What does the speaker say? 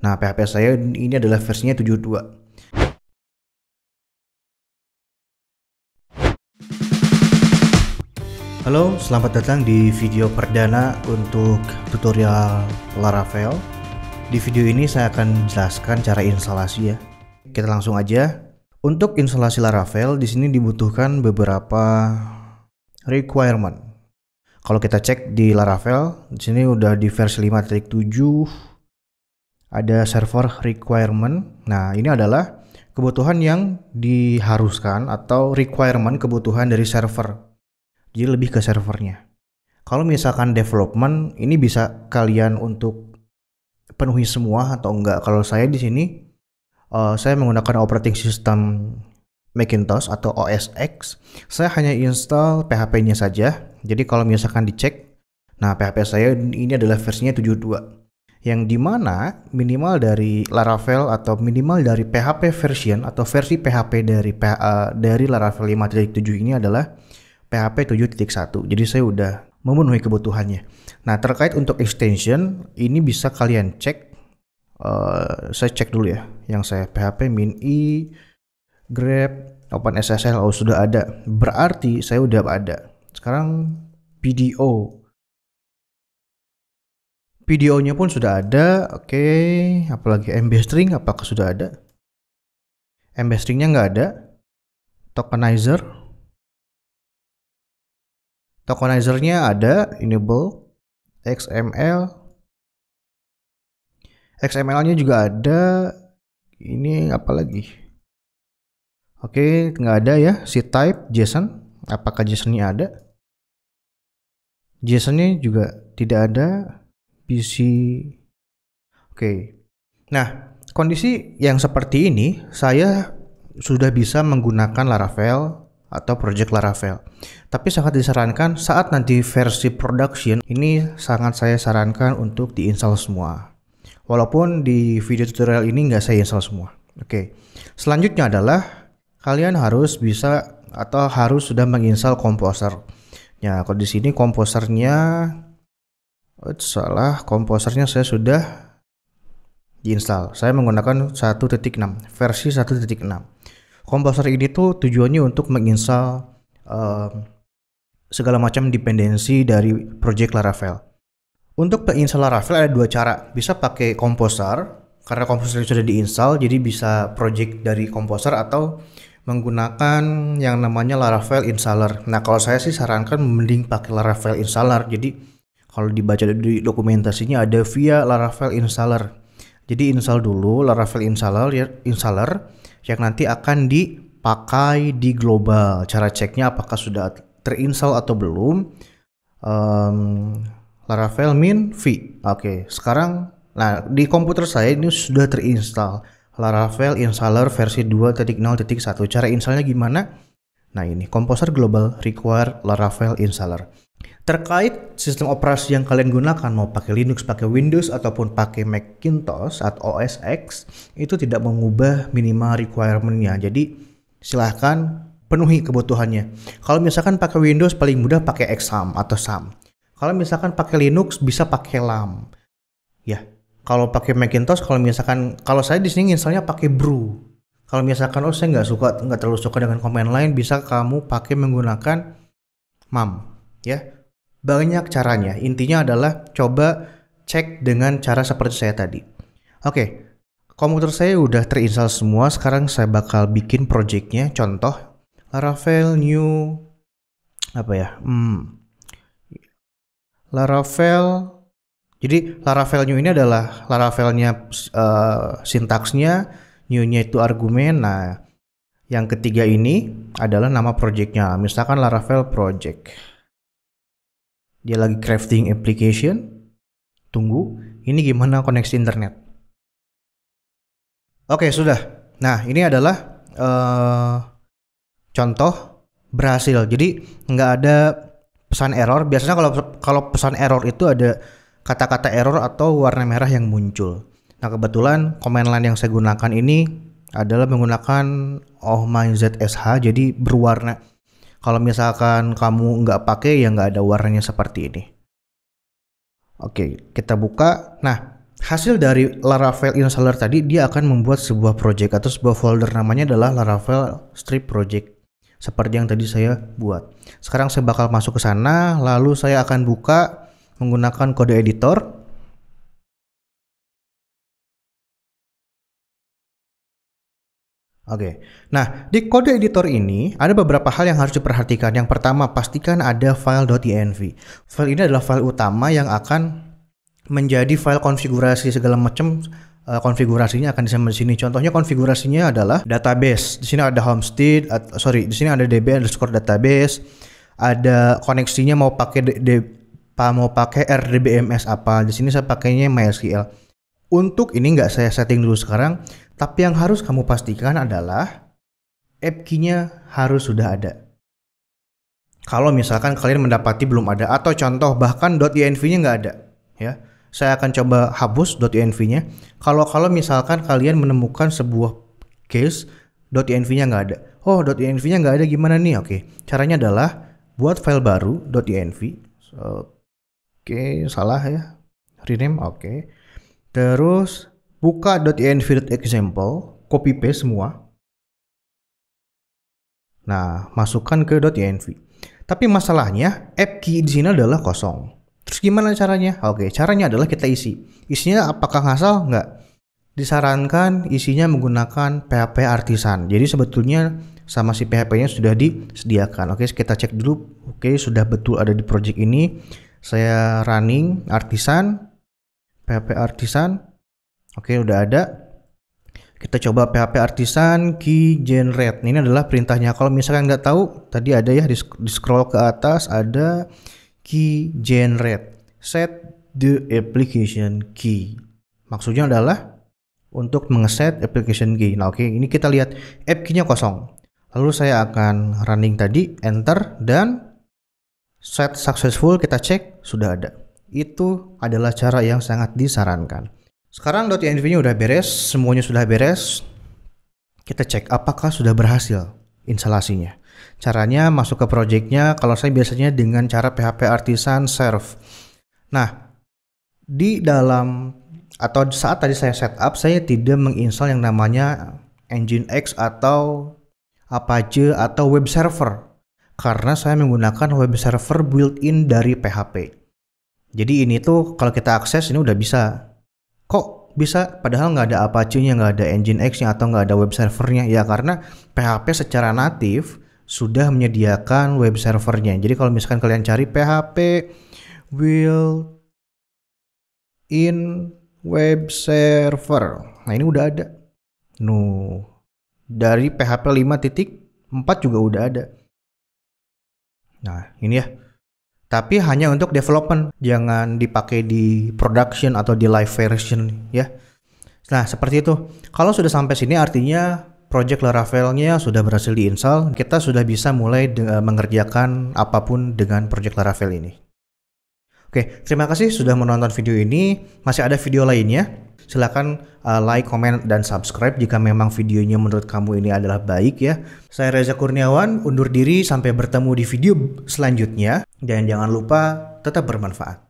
Nah, PHP saya ini adalah versinya 72. Halo, selamat datang di video perdana untuk tutorial Laravel. Di video ini saya akan jelaskan cara instalasi ya. Kita langsung aja. Untuk instalasi Laravel di sini dibutuhkan beberapa requirement. Kalau kita cek di Laravel, di sini udah di versi ada server requirement. Nah, ini adalah kebutuhan yang diharuskan atau requirement kebutuhan dari server. Jadi lebih ke servernya. Kalau misalkan development ini bisa kalian untuk penuhi semua atau enggak. Kalau saya di sini uh, saya menggunakan operating system Macintosh atau OS X. Saya hanya install PHP-nya saja. Jadi kalau misalkan dicek, nah PHP saya ini adalah versinya 72 yang dimana minimal dari Laravel atau minimal dari PHP version atau versi PHP dari uh, dari Laravel 5.7 ini adalah PHP 7.1. Jadi saya udah memenuhi kebutuhannya. Nah terkait untuk extension ini bisa kalian cek. Uh, saya cek dulu ya yang saya PHP min i grab open SSL oh sudah ada berarti saya udah ada sekarang PDO videonya pun sudah ada oke okay. apalagi MB string apakah sudah ada MB stringnya nggak ada tokenizer tokenizernya ada enable XML XML-nya juga ada ini apalagi? oke okay, nggak ada ya si type JSON apakah JSON-nya ada JSON-nya juga tidak ada PC. Oke. Nah, kondisi yang seperti ini saya sudah bisa menggunakan Laravel atau project Laravel. Tapi sangat disarankan saat nanti versi production ini sangat saya sarankan untuk diinstal semua. Walaupun di video tutorial ini nggak saya install semua. Oke. Selanjutnya adalah kalian harus bisa atau harus sudah menginstal komposer. Ya, nah, kalau di sini komposernya oh, salah komposernya saya sudah diinstal saya menggunakan 1.6 versi 1.6 komposer ini tuh tujuannya untuk menginstal uh, segala macam dependensi dari project Laravel untuk penginstal Laravel ada dua cara bisa pakai komposer karena komposer sudah diinstal jadi bisa project dari komposer atau menggunakan yang namanya Laravel installer. Nah, kalau saya sih sarankan mending pakai Laravel installer. Jadi kalau dibaca di dokumentasinya ada via Laravel installer. Jadi install dulu Laravel installer ya, installer yang nanti akan dipakai di global. Cara ceknya apakah sudah terinstall atau belum. Um, Laravel min v. Oke, okay, sekarang nah di komputer saya ini sudah terinstall Laravel installer versi 2.0.1. Cara installnya gimana? Nah ini, Composer Global Require Laravel Installer. Terkait sistem operasi yang kalian gunakan, mau pakai Linux, pakai Windows, ataupun pakai Macintosh atau OS X, itu tidak mengubah minimal requirement-nya. Jadi silahkan penuhi kebutuhannya. Kalau misalkan pakai Windows paling mudah pakai XAM atau SAM. Kalau misalkan pakai Linux bisa pakai LAM. Ya, kalau pakai Macintosh kalau misalkan kalau saya di sini installnya pakai Brew kalau misalkan oh saya nggak suka nggak terlalu suka dengan komen lain bisa kamu pakai menggunakan mam ya banyak caranya intinya adalah coba cek dengan cara seperti saya tadi oke komputer saya udah terinstall semua sekarang saya bakal bikin projectnya contoh Laravel new apa ya hmm, Laravel jadi Laravel new ini adalah Laravelnya uh, sintaksnya new-nya itu argumen. Nah, yang ketiga ini adalah nama projectnya. Misalkan Laravel Project. Dia lagi crafting application. Tunggu, ini gimana koneksi internet? Oke, sudah. Nah, ini adalah uh, contoh berhasil. Jadi nggak ada pesan error. Biasanya kalau kalau pesan error itu ada kata-kata error atau warna merah yang muncul. Nah kebetulan command line yang saya gunakan ini adalah menggunakan Oh My ZSH jadi berwarna. Kalau misalkan kamu nggak pakai ya nggak ada warnanya seperti ini. Oke kita buka. Nah hasil dari Laravel installer tadi dia akan membuat sebuah project atau sebuah folder namanya adalah Laravel strip project seperti yang tadi saya buat. Sekarang saya bakal masuk ke sana lalu saya akan buka menggunakan kode editor Oke. Okay. Nah, di kode editor ini ada beberapa hal yang harus diperhatikan. Yang pertama, pastikan ada file .env. File ini adalah file utama yang akan menjadi file konfigurasi segala macam uh, konfigurasinya akan disimpan di sini. Contohnya konfigurasinya adalah database. Di sini ada homestead, uh, sorry, di sini ada db underscore database. Ada koneksinya mau pakai d, mau pakai rdbms apa. Di sini saya pakainya mysql. Untuk ini nggak saya setting dulu sekarang. Tapi yang harus kamu pastikan adalah app key-nya harus sudah ada. Kalau misalkan kalian mendapati belum ada atau contoh bahkan .env-nya nggak ada, ya saya akan coba hapus .env-nya. Kalau kalau misalkan kalian menemukan sebuah case .env-nya nggak ada, oh .env-nya nggak ada gimana nih? Oke, caranya adalah buat file baru .env. So, Oke, okay, salah ya. Rename, oke. Okay. Terus Buka example, copy paste semua. Nah, masukkan ke .env. Tapi masalahnya app key di sini adalah kosong. Terus gimana caranya? Oke, caranya adalah kita isi. Isinya apakah ngasal? Nggak. Disarankan isinya menggunakan PHP artisan. Jadi sebetulnya sama si PHP-nya sudah disediakan. Oke, kita cek dulu. Oke, sudah betul ada di project ini. Saya running artisan PHP artisan Oke, udah ada. Kita coba PHP artisan key generate. Ini adalah perintahnya. Kalau misalkan nggak tahu, tadi ada ya di, scroll ke atas ada key generate. Set the application key. Maksudnya adalah untuk mengeset application key. Nah, oke, ini kita lihat app key-nya kosong. Lalu saya akan running tadi, enter dan set successful kita cek sudah ada. Itu adalah cara yang sangat disarankan. Sekarang .env-nya udah beres, semuanya sudah beres. Kita cek apakah sudah berhasil instalasinya. Caranya masuk ke projectnya kalau saya biasanya dengan cara PHP artisan serve. Nah, di dalam atau saat tadi saya setup, saya tidak menginstal yang namanya Engine X atau Apache atau web server karena saya menggunakan web server built-in dari PHP. Jadi ini tuh kalau kita akses ini udah bisa kok bisa padahal nggak ada Apache-nya, nggak ada engine X-nya atau nggak ada web servernya ya karena PHP secara natif sudah menyediakan web servernya. Jadi kalau misalkan kalian cari PHP will in web server. Nah, ini udah ada. No. Dari PHP 5.4 juga udah ada. Nah, ini ya tapi hanya untuk development, jangan dipakai di production atau di live version ya. Nah, seperti itu. Kalau sudah sampai sini artinya project Laravel-nya sudah berhasil diinstal, kita sudah bisa mulai eh, mengerjakan apapun dengan project Laravel ini. Oke, terima kasih sudah menonton video ini. Masih ada video lainnya. Silahkan uh, like, comment, dan subscribe jika memang videonya menurut kamu ini adalah baik ya. Saya Reza Kurniawan, undur diri sampai bertemu di video selanjutnya. Dan jangan lupa tetap bermanfaat.